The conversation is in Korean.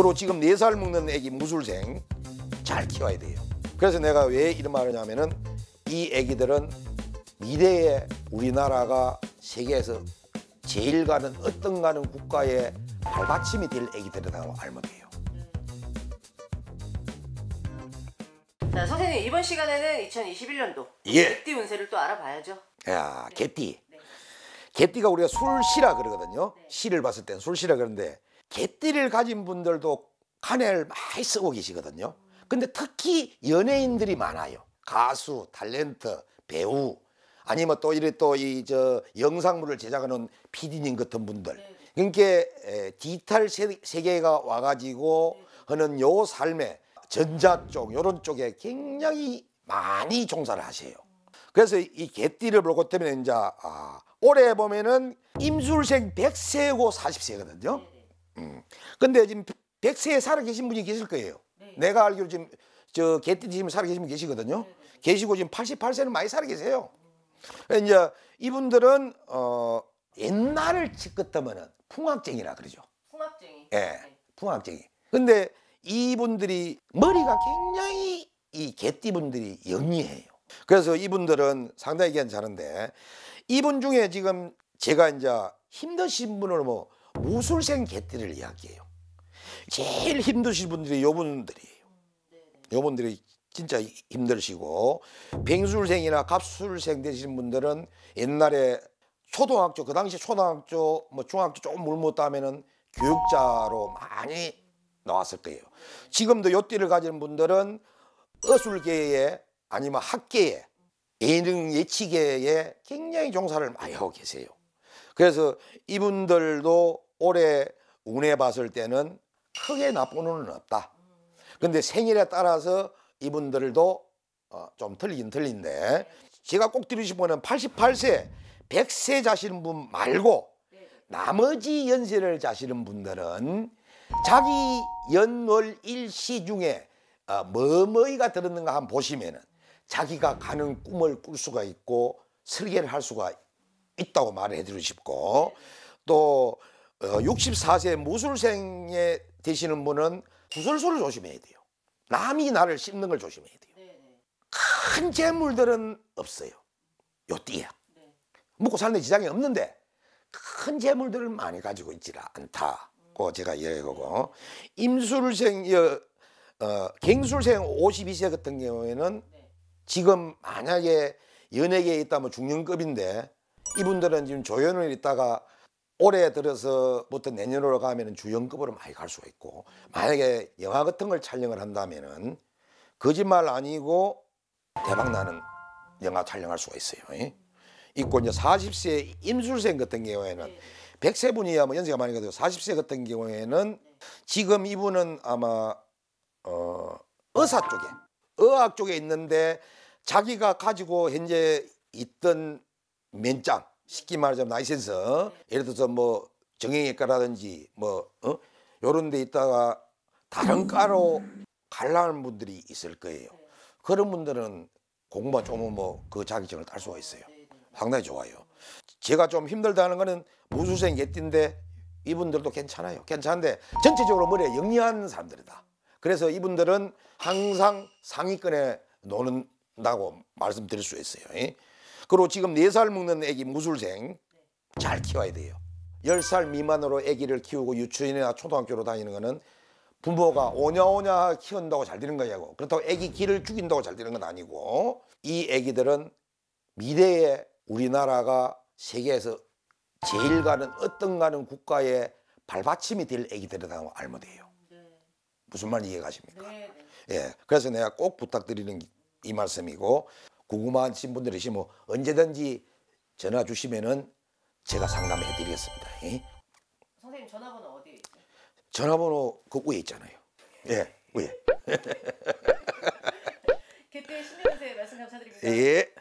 그리고 지금 네살 먹는 애기 무술생 잘 키워야 돼요. 그래서 내가 왜 이런 말을 하냐면은 이 애기들은 미래에 우리나라가 세계에서 제일 가는 어떤 가는 국가의 발받침이 될 애기들이라고 알면 돼요. 자 선생님 이번 시간에는 2021년도 예. 개띠 운세를 또 알아봐야죠. 야 네. 개띠. 네. 개띠가 우리가 술시라 그러거든요. 네. 시를 봤을 땐 술시라 그러는데 개띠를 가진 분들도 카넬 많이 쓰고 계시거든요. 근데 특히 연예인들이 많아요. 가수, 탤런트, 배우 아니면 또 이래 또 이 저 영상물을 제작하는 피디님 같은 분들. 네, 네. 그러니까 디지털 세계가 와가지고 네. 하는 요 삶에 전자 쪽 요런 쪽에 굉장히 많이 종사를 하세요. 그래서 이 개띠를 볼 것 때문에 이제 아, 올해 보면은 임술생 100세고 40세거든요. 음. 근데 지금 백세에 살아계신 분이 계실 거예요. 네. 내가 알기로 지금 저 개띠 지금 살아계신 분 계시거든요. 네, 네. 계시고 지금 88세는 많이 살아계세요. 음. 이제 이분들은 어 옛날을 치끝하면은 풍악쟁이라 그러죠. 풍악쟁이. 예, 네. 풍악쟁이. 근데 이분들이 머리가 굉장히 이 개띠분들이 영리해요. 그래서 이분들은 상당히 괜찮은데 이분 중에 지금 제가 이제 힘드신 분을 뭐 무술생 개띠를 이야기해요. 제일 힘드신 분들이 요분들이에요. 요분들이 진짜 힘들시고 뱅술생이나 갑술생 되신 분들은 옛날에 초등학교 그 당시 초등학교 뭐 중학교 조금 물못 하면은 교육자로 많이 나왔을 거예요. 지금도 요띠를 가진 분들은 어술계에 아니면 학계에 예능 예치계에 굉장히 종사를 많이 하고 계세요. 그래서 이분들도 올해 운에 봤을 때는 크게 나쁜 운은 없다. 근데 생일에 따라서 이분들도 어, 좀틀린 틀린데 제가 꼭 드리고 싶은 거는 88세, 100세 자시는 분 말고 나머지 연세를 자시는 분들은 자기 연월 일시 중에 어, 뭐뭐이가 들었는가 한번 보시면은 자기가 가는 꿈을 꿀 수가 있고 설계를 할 수가 있다고 말해 드리고 싶고 또 어, 64세 무술생에 되시는 분은 구설수를 조심해야 돼요. 남이 나를 씹는 걸 조심해야 돼요. 네, 네. 큰 재물들은 없어요. 요 띠야. 네. 먹고 살는 지장이 없는데 큰 재물들을 많이 가지고 있지 않다고 음. 제가 이야기하고 임술생, 어, 어, 갱술생 52세 같은 경우에는 네. 지금 만약에 연예계에 있다면 중년급인데 이분들은 지금 조연을 있다가 올해 들어서부터 내년으로 가면은 주연급으로 많이 갈 수가 있고 만약에 영화 같은 걸 촬영을 한다면은 거짓말 아니고 대박 나는 영화 촬영할 수가 있어요. 예? 있고 이제 40세 임술생 같은 경우에는 100세 분이야뭐 연세가 많이 가도 요 40세 같은 경우에는 지금 이분은 아마 어 의사 쪽에 의학 쪽에 있는데 자기가 가지고 현재 있던 면장 쉽게 말하자면 라이센서 예를 들어서 뭐 정형외과라든지 뭐 어? 요런 데 있다가 다른 과로 갈라는 분들이 있을 거예요 그런 분들은 공부만 조금 뭐그 자격증을 딸 수가 있어요 상당히 좋아요 제가 좀 힘들다는 거는 무수생 예띠인데 이분들도 괜찮아요 괜찮은데 전체적으로 머리에 영리한 사람들이다 그래서 이분들은 항상 상위권에 노는다고 말씀드릴 수 있어요 그리고 지금 4살 먹는 애기 무술생 잘 키워야 돼요. 1 0살 미만으로 애기를 키우고 유치원이나 초등학교로 다니는 거는 부모가 오냐오냐 키운다고 잘 되는 거냐고 그렇다고 애기 길을 죽인다고 잘 되는 건 아니고 이 애기들은 미래에 우리나라가 세계에서 제일 가는 어떤 가는 국가의 발받침이 될 애기들이라고 알면 돼요. 무슨 말 이해가십니까? 네, 네. 예, 그래서 내가 꼭 부탁드리는 이 말씀이고 궁금하신 분들 이시면 뭐 언제든지 전화 주시면은 제가 상담해 드리겠습니다. 예? 선생님 전화번호 어디 전화번호 그 위에 있잖아요. 예, 위에. 그때 신의 선생 말씀 감사드립니다. 예.